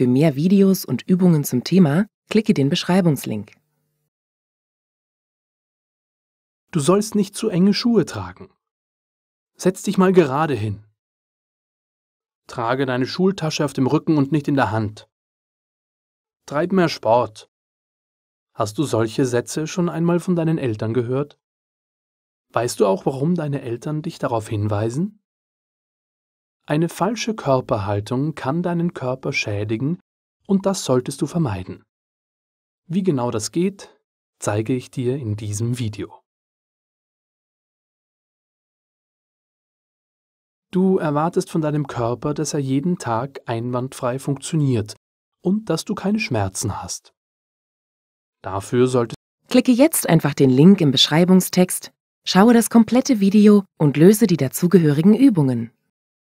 Für mehr Videos und Übungen zum Thema klicke den Beschreibungslink. Du sollst nicht zu enge Schuhe tragen. Setz dich mal gerade hin. Trage deine Schultasche auf dem Rücken und nicht in der Hand. Treib mehr Sport. Hast du solche Sätze schon einmal von deinen Eltern gehört? Weißt du auch, warum deine Eltern dich darauf hinweisen? Eine falsche Körperhaltung kann deinen Körper schädigen und das solltest du vermeiden. Wie genau das geht, zeige ich dir in diesem Video. Du erwartest von deinem Körper, dass er jeden Tag einwandfrei funktioniert und dass du keine Schmerzen hast. Dafür solltest Klicke jetzt einfach den Link im Beschreibungstext, schaue das komplette Video und löse die dazugehörigen Übungen.